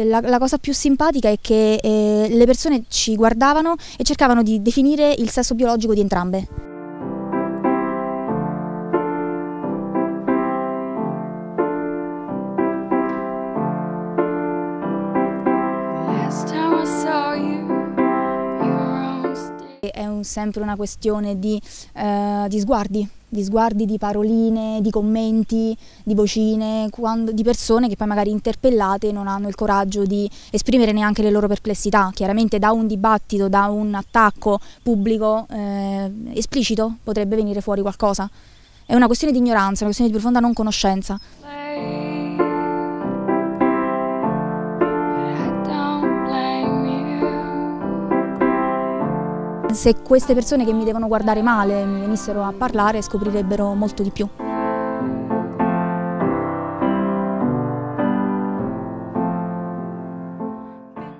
La, la, cosa più simpatica è che eh, le persone ci guardavano e cercavano di definire il sesso biologico di entrambe. È un, sempre una questione di, eh, di sguardi, di sguardi, di paroline, di commenti, di vocine, quando, di persone che poi magari interpellate non hanno il coraggio di esprimere neanche le loro perplessità. Chiaramente da un dibattito, da un attacco pubblico eh, esplicito potrebbe venire fuori qualcosa. È una questione di ignoranza, una questione di profonda non conoscenza. se queste persone che mi devono guardare male mi venissero a parlare scoprirebbero molto di più.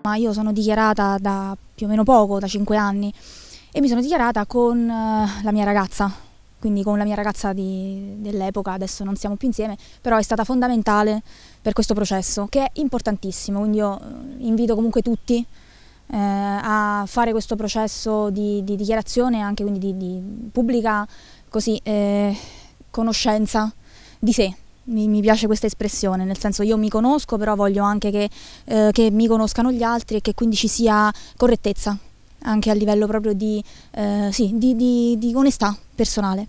Ma io sono dichiarata da più o meno poco, da 5 anni, e mi sono dichiarata con eh, la mia ragazza, quindi con la mia ragazza dell'epoca, adesso non siamo più insieme, però è stata fondamentale per questo processo, che è importantissimo, quindi io eh, invito comunque tutti eh, fare questo processo di, di dichiarazione e anche quindi di, di pubblica così, eh, conoscenza di sé. Mi, mi, piace questa espressione, nel senso io mi conosco, però voglio anche che, eh, che, mi conoscano gli altri e che quindi ci sia correttezza, anche a livello proprio di, eh, sì, di, di, di onestà personale.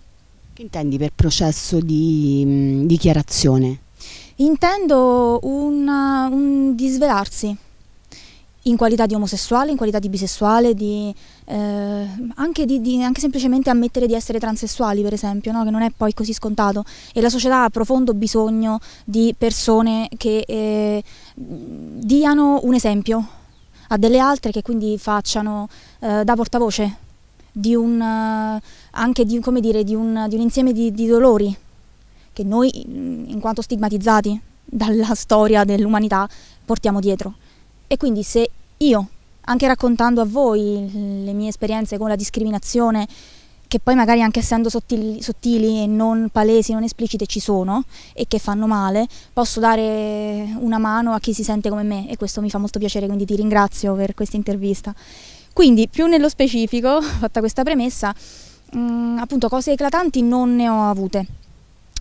Che intendi per processo di mh, mm, dichiarazione? Intendo una, un disvelarsi, in qualità di omosessuale, in qualità di bisessuale, di, eh, anche, di, di, anche, semplicemente ammettere di essere transessuali, per esempio, no? che non è poi così scontato. E la società ha profondo bisogno di persone che eh, diano un esempio a delle altre che quindi facciano eh, da portavoce di un, eh, anche di, dire, di, un, di un insieme di, di dolori che noi, in quanto stigmatizzati dalla storia dell'umanità, portiamo dietro. E quindi se io, anche raccontando a voi le mie esperienze con la discriminazione, che poi magari anche essendo sottili, sottili, e non palesi, non esplicite ci sono e che fanno male, posso dare una mano a chi si sente come me e questo mi fa molto piacere, quindi ti ringrazio per questa intervista. Quindi più nello specifico, fatta questa premessa, mh, mm, appunto cose eclatanti non ne ho avute,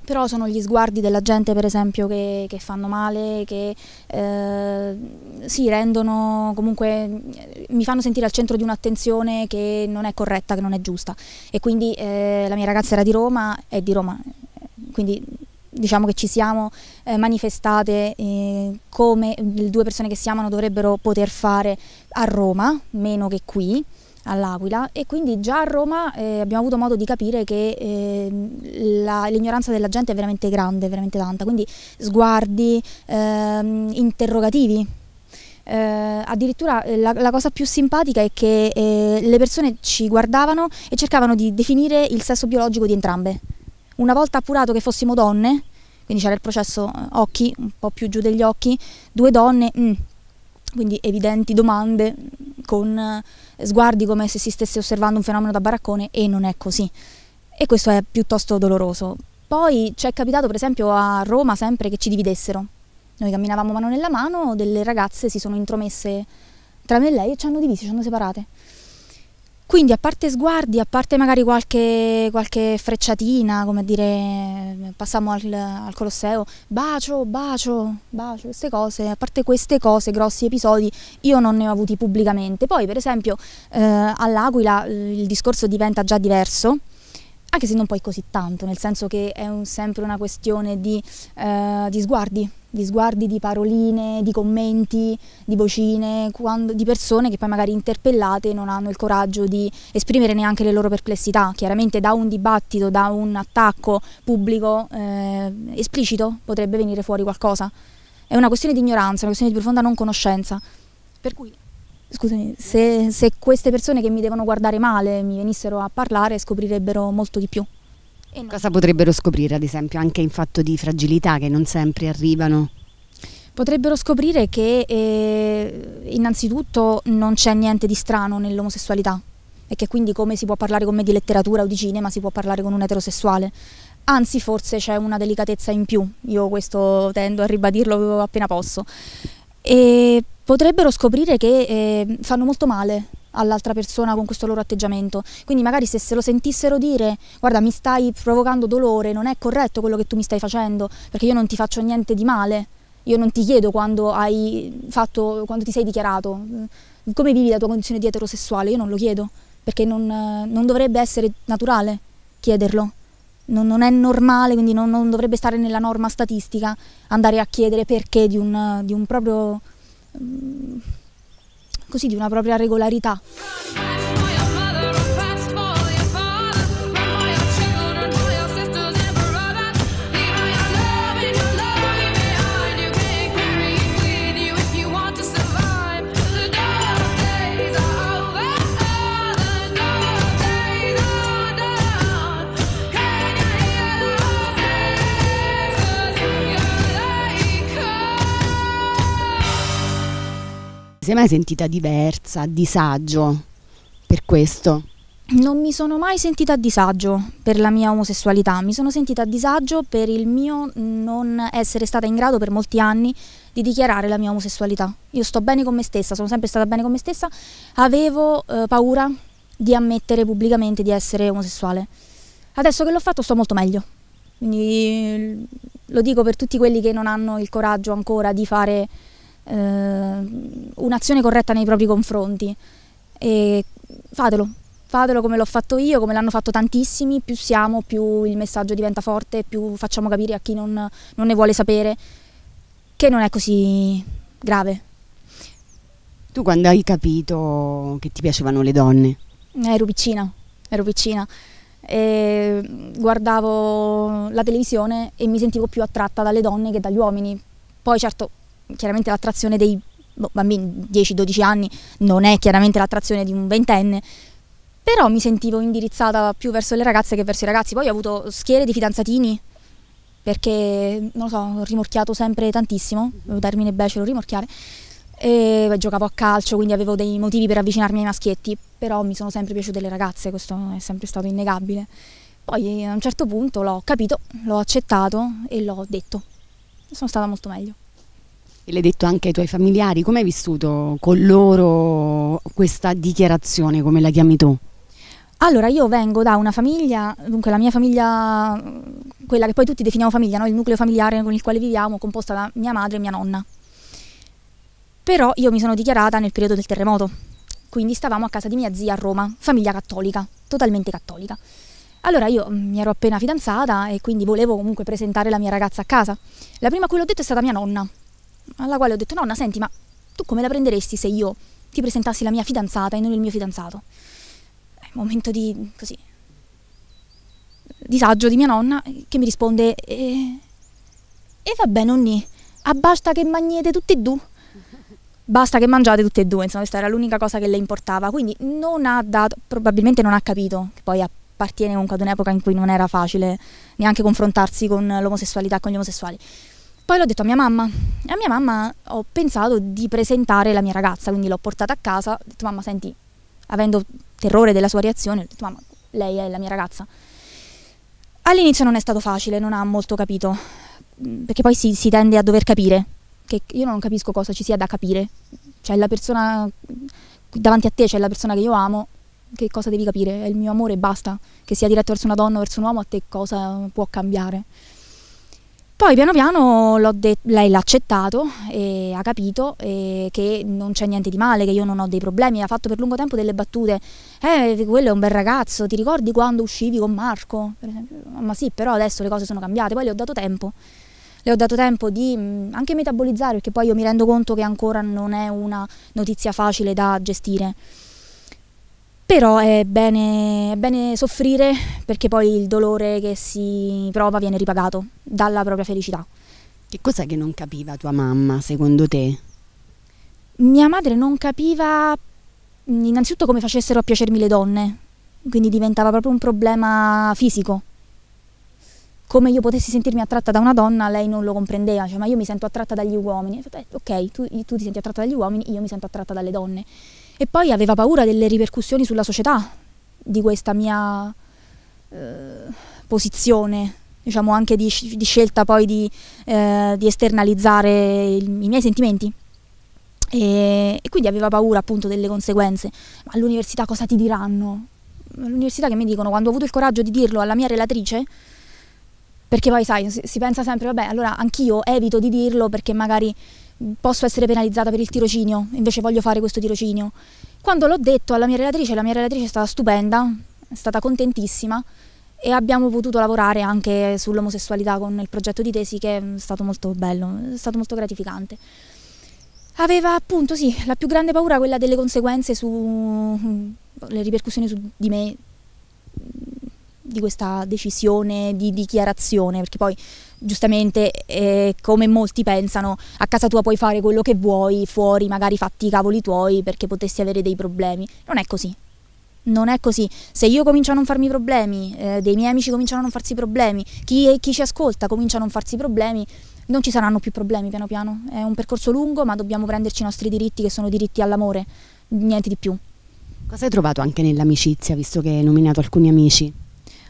però sono gli sguardi della gente per esempio che, che fanno male, che eh, si rendono comunque, mi fanno sentire al centro di un'attenzione che non è corretta, che non è giusta e quindi eh, la mia ragazza era di Roma, è di Roma, quindi diciamo che ci siamo eh, manifestate eh, come le due persone che si amano dovrebbero poter fare a Roma, meno che qui all'Aquila e quindi già a Roma eh, abbiamo avuto modo di capire che eh, l'ignoranza della gente è veramente grande, veramente tanta, quindi sguardi, ehm, interrogativi. Eh, addirittura eh, la, la, cosa più simpatica è che eh, le persone ci guardavano e cercavano di definire il sesso biologico di entrambe. Una volta appurato che fossimo donne, quindi c'era il processo eh, occhi, un po' più giù degli occhi, due donne, mm, quindi evidenti domande con sguardi come se si stesse osservando un fenomeno da baraccone e non è così. E questo è piuttosto doloroso. Poi ci è capitato per esempio a Roma sempre che ci dividessero. Noi camminavamo mano nella mano, delle ragazze si sono intromesse tra me e lei e ci hanno divisi, ci hanno separate. Quindi a parte sguardi, a parte magari qualche, qualche frecciatina, come dire, passiamo al, al, Colosseo, bacio, bacio, bacio, queste cose, a parte queste cose, grossi episodi, io non ne ho avuti pubblicamente. Poi per esempio eh, all'Aquila il discorso diventa già diverso, anche se non poi così tanto, nel senso che è un, sempre una questione di, eh, di, sguardi, di sguardi, di paroline, di commenti, di vocine, quando, di persone che poi magari interpellate non hanno il coraggio di esprimere neanche le loro perplessità. Chiaramente da un dibattito, da un attacco pubblico eh, esplicito potrebbe venire fuori qualcosa. È una questione di ignoranza, una questione di profonda non conoscenza. Per cui scusami, se, se queste persone che mi devono guardare male mi venissero a parlare scoprirebbero molto di più. No. Cosa potrebbero scoprire, ad esempio, anche in fatto di fragilità che non sempre arrivano? Potrebbero scoprire che eh, innanzitutto non c'è niente di strano nell'omosessualità e che quindi come si può parlare con me di letteratura o di cinema si può parlare con un eterosessuale. Anzi, forse c'è una delicatezza in più, io questo tendo a ribadirlo appena posso. E potrebbero scoprire che eh, fanno molto male all'altra persona con questo loro atteggiamento. Quindi magari se se lo sentissero dire guarda mi stai provocando dolore, non è corretto quello che tu mi stai facendo, perché io non ti faccio niente di male, io non ti chiedo quando, hai fatto, quando ti sei dichiarato, mm, come vivi la tua condizione di eterosessuale, io non lo chiedo, perché non, non dovrebbe essere naturale chiederlo. Non, non è normale, quindi non, non, dovrebbe stare nella norma statistica andare a chiedere perché di un, di un proprio così di una propria regolarità. Si è mai sentita diversa, a disagio per questo? Non mi sono mai sentita a disagio per la mia omosessualità, mi sono sentita a disagio per il mio non essere stata in grado per molti anni di dichiarare la mia omosessualità. Io sto bene con me stessa, sono sempre stata bene con me stessa, avevo eh, paura di ammettere pubblicamente di essere omosessuale. Adesso che l'ho fatto sto molto meglio, quindi lo dico per tutti quelli che non hanno il coraggio ancora di fare eh, un'azione corretta nei propri confronti. E fatelo, fatelo come l'ho fatto io, come l'hanno fatto tantissimi, più siamo, più il messaggio diventa forte, più facciamo capire a chi non, non ne vuole sapere che non è così grave. Tu quando hai capito che ti piacevano le donne? Ero piccina, ero piccina E guardavo la televisione e mi sentivo più attratta dalle donne che dagli uomini. Poi certo chiaramente l'attrazione dei boh, bambini 10-12 anni non è chiaramente l'attrazione di un ventenne, però mi sentivo indirizzata più verso le ragazze che verso i ragazzi. Poi ho avuto schiere di fidanzatini perché, non lo so, ho rimorchiato sempre tantissimo, devo darmi ne becero rimorchiare. E giocavo a calcio, quindi avevo dei motivi per avvicinarmi ai maschietti, però mi sono sempre piaciute le ragazze, questo è sempre stato innegabile. Poi a un certo punto l'ho capito, l'ho accettato e l'ho detto. Sono stata molto meglio. E l'hai detto anche ai tuoi familiari, come hai vissuto con loro questa dichiarazione, come la chiami tu? Allora, io vengo da una famiglia, dunque la mia famiglia, quella che poi tutti definiamo famiglia, no? il nucleo familiare con il quale viviamo, composta da mia madre e mia nonna. Però io mi sono dichiarata nel periodo del terremoto, quindi stavamo a casa di mia zia a Roma, famiglia cattolica, totalmente cattolica. Allora io mm, mi ero appena fidanzata e quindi volevo comunque presentare la mia ragazza a casa. La prima a cui l'ho detto è stata mia nonna, alla quale ho detto nonna, senti, ma tu come la prenderesti se io ti presentassi la mia fidanzata e non il mio fidanzato? È un momento di così disagio di mia nonna che mi risponde e, e vabbè nonni, ah, basta che mangiate tutte e due. Basta che mangiate tutte e due, insomma, questa era l'unica cosa che le importava. Quindi non ha dato, probabilmente non ha capito che poi appartiene comunque ad un'epoca in cui non era facile neanche confrontarsi con l'omosessualità, con gli omosessuali. Poi l'ho detto a mia mamma e a mia mamma ho pensato di presentare la mia ragazza, quindi l'ho portata a casa, ho detto mamma senti, avendo terrore della sua reazione, ho detto mamma lei è la mia ragazza. All'inizio non è stato facile, non ha molto capito, mm, perché poi si, si tende a dover capire, che io non capisco cosa ci sia da capire, cioè la persona davanti a te, c'è la persona che io amo, che cosa devi capire? È il mio amore e basta, che sia diretto verso una donna o verso un uomo a te cosa può cambiare? Poi piano piano lei l'ha accettato e ha capito e che non c'è niente di male, che io non ho dei problemi, ha fatto per lungo tempo delle battute, eh quello è un bel ragazzo, ti ricordi quando uscivi con Marco? Ma sì, però adesso le cose sono cambiate, poi le ho dato tempo, le ho dato tempo di mm, anche metabolizzare perché poi io mi rendo conto che ancora non è una notizia facile da gestire però è bene, è bene soffrire perché poi il dolore che si prova viene ripagato dalla propria felicità. Che cos'è che non capiva tua mamma, secondo te? Mia madre non capiva innanzitutto come facessero a piacermi le donne, quindi diventava proprio un problema fisico. Come io potessi sentirmi attratta da una donna, lei non lo comprendeva, cioè ma io mi sento attratta dagli uomini. Beh, ok, tu, tu ti senti attratta dagli uomini, io mi sento attratta dalle donne. E poi aveva paura delle ripercussioni sulla società di questa mia eh, posizione, diciamo anche di, di scelta poi di, eh, di esternalizzare il, i miei sentimenti. E, e, quindi aveva paura appunto delle conseguenze. Ma all'università cosa ti diranno? All'università che mi dicono, quando ho avuto il coraggio di dirlo alla mia relatrice, perché poi sai, si, si pensa sempre, vabbè, allora anch'io evito di dirlo perché magari posso essere penalizzata per il tirocinio, invece voglio fare questo tirocinio. Quando l'ho detto alla mia relatrice, la mia relatrice è stata stupenda, è stata contentissima e abbiamo potuto lavorare anche sull'omosessualità con il progetto di tesi che è stato molto bello, è stato molto gratificante. Aveva appunto sì, la più grande paura quella delle conseguenze su le ripercussioni su di me di questa decisione, di dichiarazione, perché poi giustamente eh, come molti pensano a casa tua puoi fare quello che vuoi, fuori magari fatti i cavoli tuoi perché potessi avere dei problemi. Non è così. Non è così. Se io comincio a non farmi problemi, eh, dei miei amici cominciano a non farsi problemi, chi, chi ci ascolta comincia a non farsi problemi, non ci saranno più problemi piano piano. È un percorso lungo, ma dobbiamo prenderci i nostri diritti che sono diritti all'amore, niente di più. Cosa hai trovato anche nell'amicizia, visto che hai nominato alcuni amici?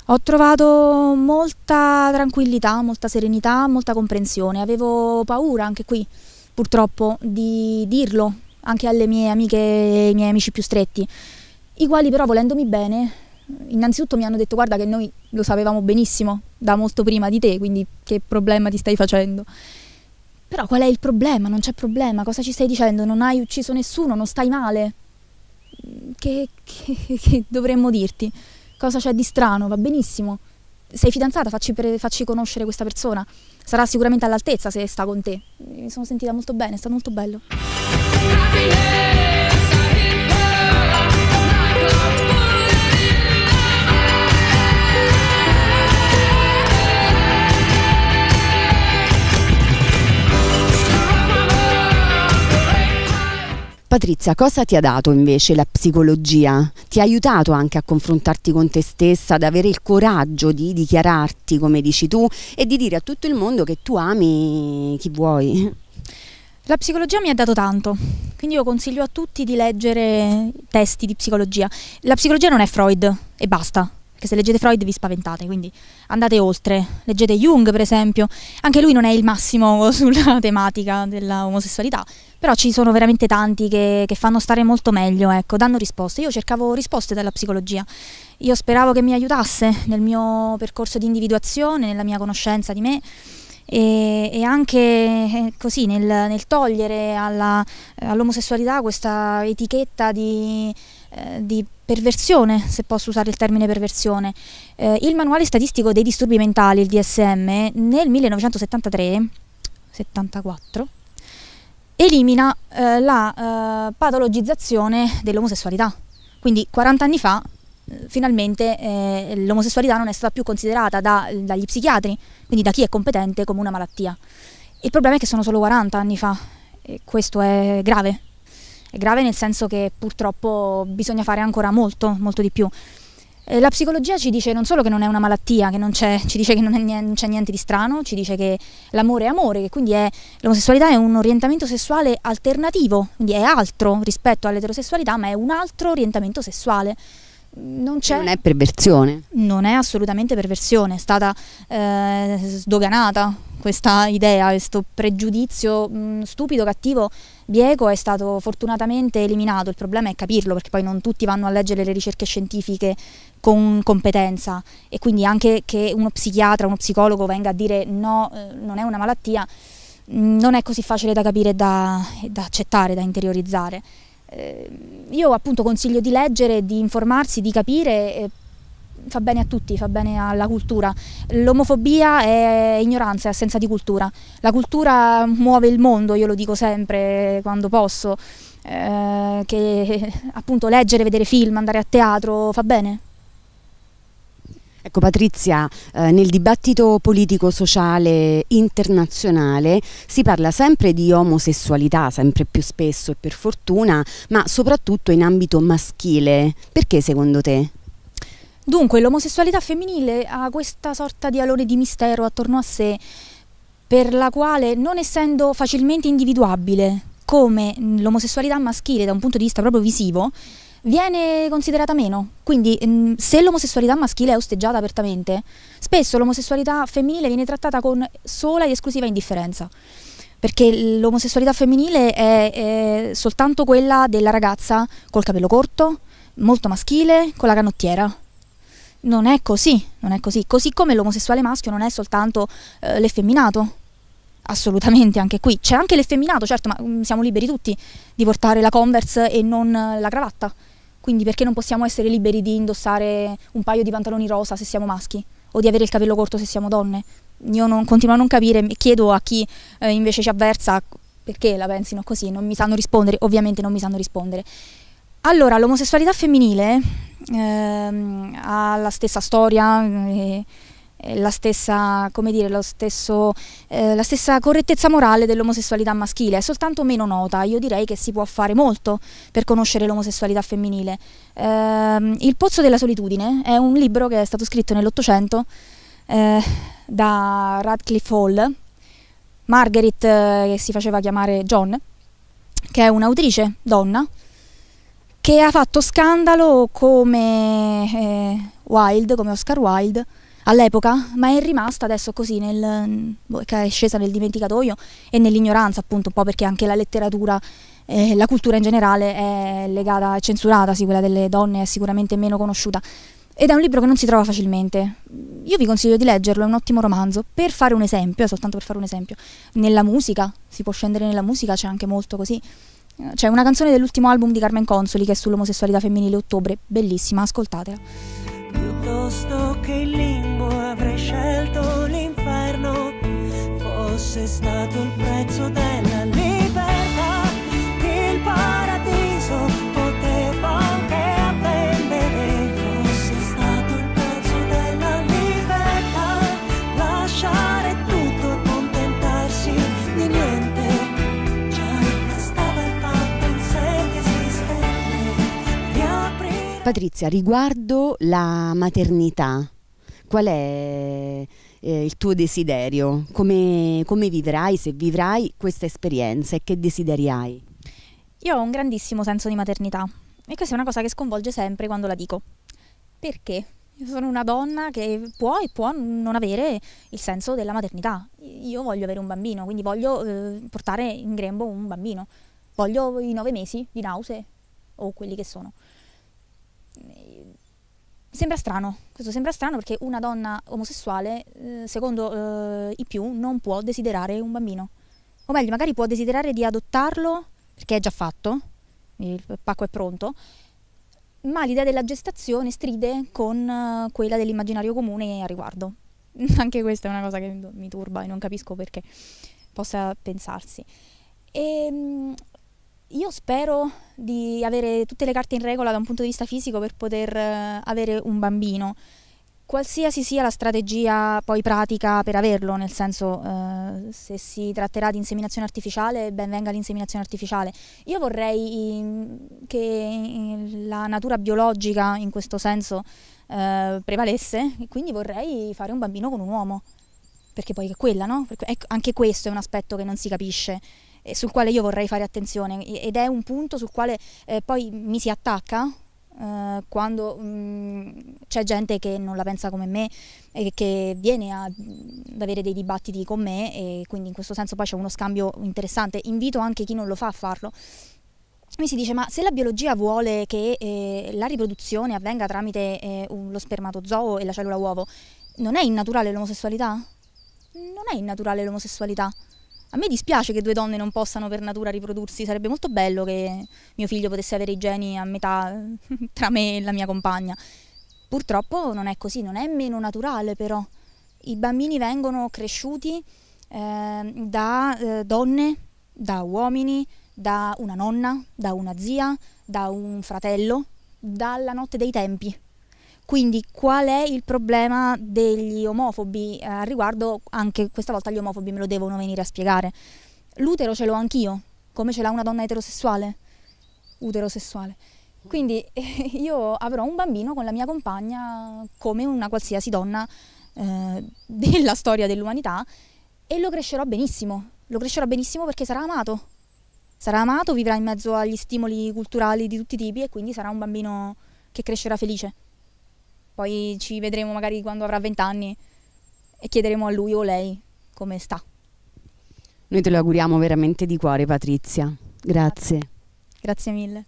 Ho trovato molta tranquillità, molta serenità, molta comprensione. Avevo paura anche qui, purtroppo, di dirlo anche alle mie amiche e ai miei amici più stretti, i quali però volendomi bene, innanzitutto mi hanno detto guarda che noi lo sapevamo benissimo da molto prima di te, quindi che problema ti stai facendo. Però qual è il problema? Non c'è problema, cosa ci stai dicendo? Non hai ucciso nessuno, non stai male. che, che, che dovremmo dirti? Cosa c'è di strano? Va benissimo. Sei fidanzata, facci, per, facci conoscere questa persona. Sarà sicuramente all'altezza se sta con te. Mi sono sentita molto bene, è stato molto bello. Patrizia, cosa ti ha dato invece la psicologia? Ti ha aiutato anche a confrontarti con te stessa, ad avere il coraggio di dichiararti, come dici tu, e di dire a tutto il mondo che tu ami chi vuoi? La psicologia mi ha dato tanto, quindi io consiglio a tutti di leggere testi di psicologia. La psicologia non è Freud e basta, perché se leggete Freud vi spaventate, quindi andate oltre, leggete Jung per esempio, anche lui non è il massimo sulla tematica dell'omosessualità, però ci sono veramente tanti che, che fanno stare molto meglio, ecco, danno risposte, io cercavo risposte dalla psicologia, io speravo che mi aiutasse nel mio percorso di individuazione, nella mia conoscenza di me. E, e, anche eh, così nel, nel togliere all'omosessualità questa etichetta di, eh, di, perversione, se posso usare il termine perversione. Eh, il manuale statistico dei disturbi mentali, il DSM, nel 1973, 74, elimina eh, la eh, patologizzazione dell'omosessualità. Quindi 40 anni fa eh, finalmente eh, l'omosessualità non è stata più considerata da, dagli psichiatri, quindi da chi è competente come una malattia. Il problema è che sono solo 40 anni fa e questo è grave. È grave nel senso che purtroppo bisogna fare ancora molto, molto di più. Eh, la psicologia ci dice non solo che non è una malattia, che non c'è, ci dice che non, c'è niente di strano, ci dice che l'amore è amore, che quindi l'omosessualità è un orientamento sessuale alternativo, quindi è altro rispetto all'eterosessualità, ma è un altro orientamento sessuale. Mm, non, non, è perversione. Non è assolutamente perversione, è stata eh, sdoganata questa idea, questo pregiudizio mh, mm, stupido, cattivo, bieco è stato fortunatamente eliminato. Il problema è capirlo, perché poi non tutti vanno a leggere le ricerche scientifiche con competenza e quindi anche che uno psichiatra, uno psicologo venga a dire no, eh, non è una malattia, mm, non è così facile da capire, da, da accettare, da interiorizzare. Eh, io appunto consiglio di leggere, di informarsi, di capire, eh, fa bene a tutti, fa bene alla cultura. L'omofobia è ignoranza, è assenza di cultura. La cultura muove il mondo, io lo dico sempre quando posso, eh, che appunto leggere, vedere film, andare a teatro fa bene. Ecco Patrizia, eh, nel dibattito politico-sociale internazionale si parla sempre di omosessualità, sempre più spesso e per fortuna, ma soprattutto in ambito maschile. Perché secondo te? Dunque, l'omosessualità femminile ha questa sorta di alone di mistero attorno a sé, per la quale, non essendo facilmente individuabile come l'omosessualità maschile da un punto di vista proprio visivo, viene considerata meno. Quindi, mm, se l'omosessualità maschile è osteggiata apertamente, spesso l'omosessualità femminile viene trattata con sola ed esclusiva indifferenza perché l'omosessualità femminile è, è, soltanto quella della ragazza col capello corto, molto maschile, con la canottiera non è così, non è così. Così come l'omosessuale maschio non è soltanto eh, l'effeminato. Assolutamente, anche qui. C'è anche l'effeminato, certo, ma mm, siamo liberi tutti di portare la Converse e non eh, la cravatta. Quindi perché non possiamo essere liberi di indossare un paio di pantaloni rosa se siamo maschi? O di avere il capello corto se siamo donne? Io non, continuo a non capire, chiedo a chi eh, invece ci avversa perché la pensino così, non mi sanno rispondere, ovviamente non mi sanno rispondere. Allora, l'omosessualità femminile ehm, ha la stessa storia, eh, la, stessa, dire, stesso, eh, la stessa, correttezza morale dell'omosessualità maschile, è soltanto meno nota. Io direi che si può fare molto per conoscere l'omosessualità femminile. Eh, Il Pozzo della Solitudine è un libro che è stato scritto nell'Ottocento eh, da Radcliffe Hall, Margaret, eh, che si faceva chiamare John, che è un'autrice donna, che ha fatto scandalo come eh, Wilde, come Oscar Wilde all'epoca, ma è rimasta adesso così, nel, boh, è scesa nel dimenticatoio e nell'ignoranza appunto, un po' perché anche la letteratura, eh, la cultura in generale è legata, è censurata, sì, quella delle donne è sicuramente meno conosciuta. Ed è un libro che non si trova facilmente. Io vi consiglio di leggerlo, è un ottimo romanzo. Per fare un esempio, soltanto per fare un esempio, nella musica, si può scendere nella musica, c'è anche molto così. C'è una canzone dell'ultimo album di Carmen Consoli che è sull'omosessualità femminile Ottobre, bellissima, ascoltatela. Piuttosto che il limbo avrei scelto l'inferno, fosse stato il prezzo della libertà, il padre. Patrizia, riguardo la maternità, qual è eh, il tuo desiderio? Come, come vivrai, se vivrai, questa esperienza e che desideri hai? Io ho un grandissimo senso di maternità e questa è una cosa che sconvolge sempre quando la dico. Perché? Io sono una donna che può e può non avere il senso della maternità. Io voglio avere un bambino, quindi voglio eh, portare in grembo un bambino. Voglio i nove mesi di nausea o quelli che sono. Sembra strano, questo sembra strano perché una donna omosessuale, eh, secondo eh, i più, non può desiderare un bambino. O meglio, magari può desiderare di adottarlo perché è già fatto, il pacco è pronto, ma l'idea della gestazione stride con eh, quella dell'immaginario comune a riguardo. Anche questa è una cosa che mi turba e non capisco perché possa pensarsi. E, ehm, io spero di avere tutte le carte in regola da un punto di vista fisico per poter eh, avere un bambino qualsiasi sia la strategia poi pratica per averlo, nel senso eh, se si tratterà di inseminazione artificiale, ben venga l'inseminazione artificiale. Io vorrei mm, che eh, la natura biologica in questo senso eh, prevalesse, quindi vorrei fare un bambino con un uomo, perché poi è quella, no? Perché ecco, anche questo è un aspetto che non si capisce sul quale io vorrei fare attenzione ed è un punto sul quale eh, poi mi si attacca eh, quando mh, mm, c'è gente che non la pensa come me e che viene a, ad avere dei dibattiti con me e quindi in questo senso poi c'è uno scambio interessante. Invito anche chi non lo fa a farlo. Mi si dice, ma se la biologia vuole che eh, la riproduzione avvenga tramite eh, lo spermatozoo e la cellula uovo, non è innaturale l'omosessualità? Non è innaturale l'omosessualità. A me dispiace che due donne non possano per natura riprodursi, sarebbe molto bello che mio figlio potesse avere i geni a metà tra me e la mia compagna. Purtroppo non è così, non è meno naturale però. I bambini vengono cresciuti eh, da eh, donne, da uomini, da una nonna, da una zia, da un fratello, dalla notte dei tempi. Quindi qual è il problema degli omofobi eh, al eh, riguardo? Anche questa volta gli omofobi me lo devono venire a spiegare. L'utero ce l'ho anch'io, come ce l'ha una donna eterosessuale. Uterosessuale. Quindi eh, io avrò un bambino con la mia compagna come una qualsiasi donna eh, della storia dell'umanità e lo crescerò benissimo. Lo crescerò benissimo perché sarà amato. Sarà amato, vivrà in mezzo agli stimoli culturali di tutti i tipi e quindi sarà un bambino che crescerà felice. Poi ci vedremo magari quando avrà vent'anni e chiederemo a lui o lei come sta. Noi te lo auguriamo veramente di cuore, Patrizia. Grazie. Grazie, Grazie mille.